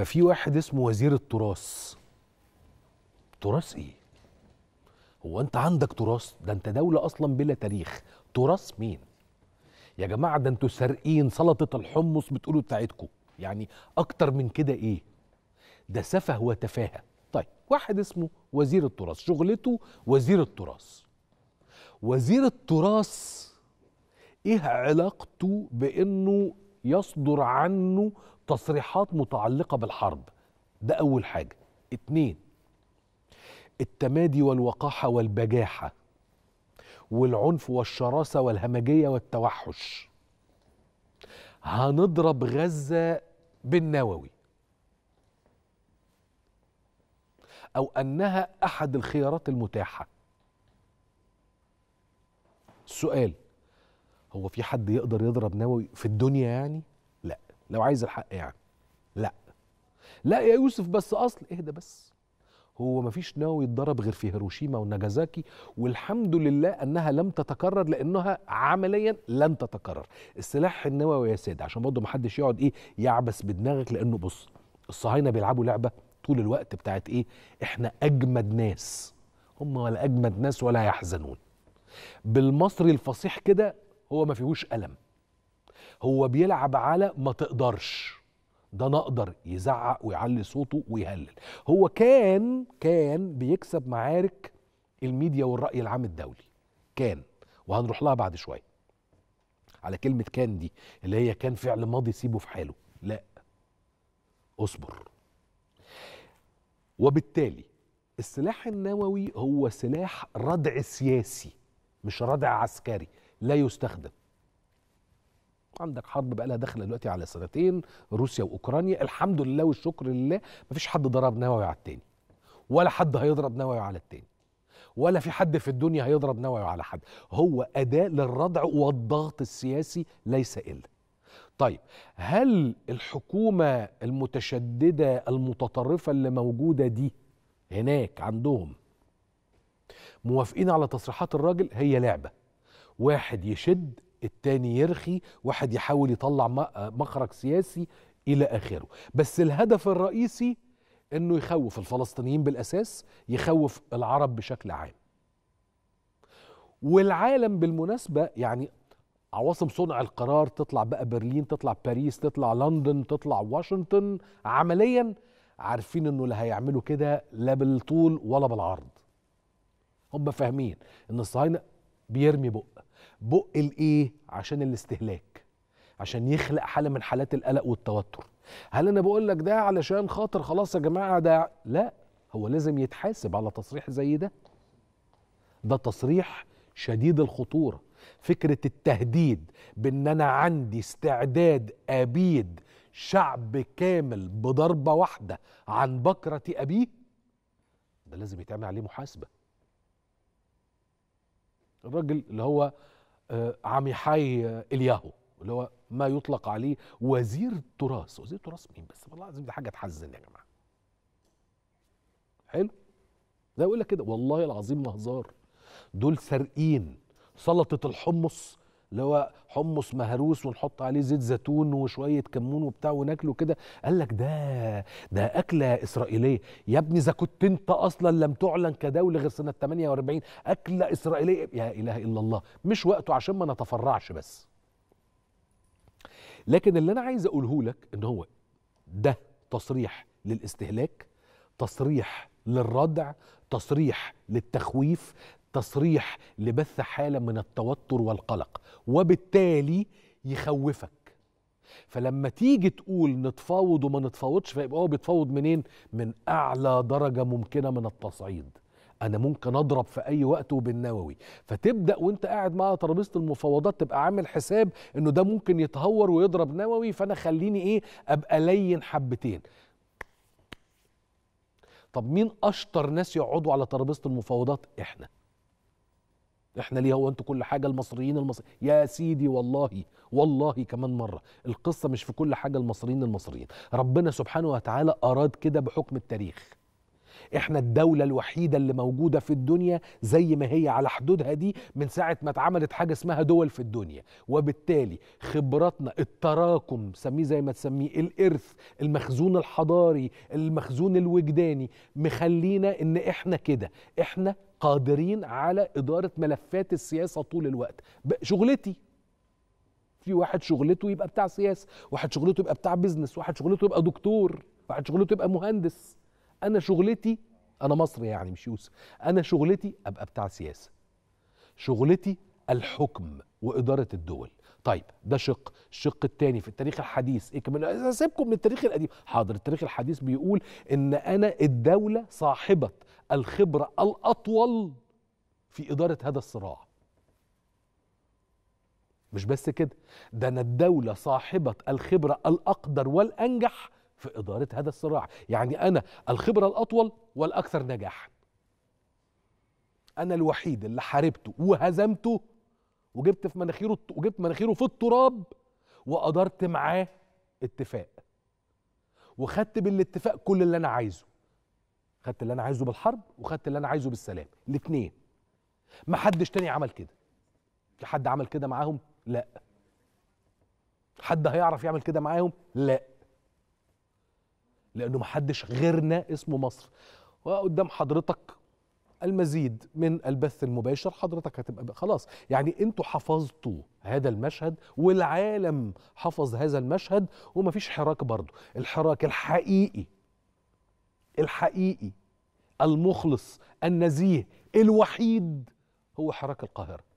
ففي واحد اسمه وزير التراث تراث ايه هو انت عندك تراث ده انت دوله اصلا بلا تاريخ تراث مين يا جماعه ده انتوا سارقين سلطه الحمص بتقولوا بتاعتكم يعني اكتر من كده ايه ده سفه وتفاهه طيب واحد اسمه وزير التراث شغلته وزير التراث وزير التراث ايه علاقته بانه يصدر عنه تصريحات متعلقة بالحرب ده أول حاجة اتنين التمادي والوقاحة والبجاحة والعنف والشراسة والهمجية والتوحش هنضرب غزة بالنووي أو أنها أحد الخيارات المتاحة السؤال هو في حد يقدر يضرب نووي في الدنيا يعني لا لو عايز الحق يعني لا لا يا يوسف بس اصل اهدى بس هو مفيش نووي اتضرب غير في هيروشيما وناجازاكي والحمد لله انها لم تتكرر لانها عمليا لن تتكرر السلاح النووي يا ساده عشان برضه محدش يقعد ايه يعبس بدماغك لانه بص الصهاينه بيلعبوا لعبه طول الوقت بتاعت ايه احنا اجمد ناس هم ولا اجمد ناس ولا يحزنون بالمصري الفصيح كده هو ما فيهوش ألم هو بيلعب على ما تقدرش ده نقدر يزعق ويعلي صوته ويهلل هو كان كان بيكسب معارك الميديا والرأي العام الدولي كان وهنروح لها بعد شوية على كلمة كان دي اللي هي كان فعل ماضي سيبه في حاله لا اصبر وبالتالي السلاح النووي هو سلاح ردع سياسي مش ردع عسكري لا يستخدم عندك حرب بقى لها داخله دلوقتي على سنتين روسيا واوكرانيا الحمد لله والشكر لله مفيش حد ضرب نووي على التاني ولا حد هيضرب نووي على التاني ولا في حد في الدنيا هيضرب نووي على حد هو اداه للردع والضغط السياسي ليس الا طيب هل الحكومه المتشدده المتطرفه اللي موجوده دي هناك عندهم موافقين على تصريحات الراجل هي لعبه واحد يشد التاني يرخي واحد يحاول يطلع آه، مخرج سياسي الى اخره بس الهدف الرئيسي انه يخوف الفلسطينيين بالاساس يخوف العرب بشكل عام والعالم بالمناسبه يعني عواصم صنع القرار تطلع بقى برلين تطلع باريس تطلع لندن تطلع واشنطن عمليا عارفين انه اللي هيعملوا كده لا بالطول ولا بالعرض هم فاهمين ان الصهاينه بيرمي بق بق الايه عشان الاستهلاك عشان يخلق حاله من حالات القلق والتوتر هل انا بقول لك ده علشان خاطر خلاص يا جماعه ده لا هو لازم يتحاسب على تصريح زي ده ده تصريح شديد الخطوره فكره التهديد بان انا عندي استعداد ابيد شعب كامل بضربه واحده عن بكره ابيه ده لازم يتعمل عليه محاسبه الراجل اللي هو آه، عميحاي آه، الياهو اللي هو ما يطلق عليه وزير التراث وزير التراث مين بس والله العظيم ده حاجه تحزن يا جماعه حلو ده يقول لك كده والله العظيم ما هزار دول سارقين سلطه الحمص اللي هو حمص مهروس ونحط عليه زيت زيتون وشويه كمون وبتاع وناكله كده قال لك ده ده اكله اسرائيليه يا ابني اذا كنت انت اصلا لم تعلن كدوله غير سنه 48 اكله اسرائيليه يا اله الا الله مش وقته عشان ما نتفرعش بس لكن اللي انا عايز اقوله لك ان هو ده تصريح للاستهلاك تصريح للردع تصريح للتخويف تصريح لبث حاله من التوتر والقلق وبالتالي يخوفك فلما تيجي تقول نتفاوض وما نتفاوضش فيبقى هو بيتفاوض منين؟ من اعلى درجه ممكنه من التصعيد. انا ممكن اضرب في اي وقت وبالنووي فتبدا وانت قاعد مع ترابيزه المفاوضات تبقى عامل حساب انه ده ممكن يتهور ويضرب نووي فانا خليني ايه ابقى لين حبتين طب مين اشطر ناس يقعدوا على ترابيزه المفاوضات احنا احنا ليه هو انتوا كل حاجه المصريين المصريين يا سيدي والله والله كمان مره القصه مش في كل حاجه المصريين المصريين ربنا سبحانه وتعالى اراد كده بحكم التاريخ احنا الدوله الوحيده اللي موجوده في الدنيا زي ما هي على حدودها دي من ساعه ما اتعملت حاجه اسمها دول في الدنيا وبالتالي خبراتنا التراكم سميه زي ما تسميه الارث المخزون الحضاري المخزون الوجداني مخلينا ان احنا كده احنا قادرين على إدارة ملفات السياسة طول الوقت شغلتي في واحد شغلته يبقى بتاع سياسة واحد شغلته يبقى بتاع بيزنس واحد شغلته يبقى دكتور واحد شغلته يبقى مهندس أنا شغلتي أنا مصري يعني مش يوسف أنا شغلتي أبقى بتاع سياسة شغلتي الحكم وإدارة الدول طيب ده شق الشق الثاني في التاريخ الحديث ايه كمان سيبكم من التاريخ القديم حاضر التاريخ الحديث بيقول ان انا الدوله صاحبه الخبره الاطول في اداره هذا الصراع مش بس كده ده انا الدوله صاحبه الخبره الاقدر والانجح في اداره هذا الصراع يعني انا الخبره الاطول والاكثر نجاحا انا الوحيد اللي حاربته وهزمته وجبت في مناخيره وجبت مناخيره في التراب وقدرت معاه اتفاق وخدت بالاتفاق كل اللي انا عايزه خدت اللي انا عايزه بالحرب وخدت اللي انا عايزه بالسلام الاثنين ما حدش تاني عمل كده في حد عمل كده معاهم لا حد هيعرف يعمل كده معاهم لا لانه ما حدش غيرنا اسمه مصر وقدام حضرتك المزيد من البث المباشر حضرتك هتبقى خلاص يعني انتوا حفظتوا هذا المشهد والعالم حفظ هذا المشهد ومفيش حراك برضه الحراك الحقيقي الحقيقي المخلص النزيه الوحيد هو حراك القاهره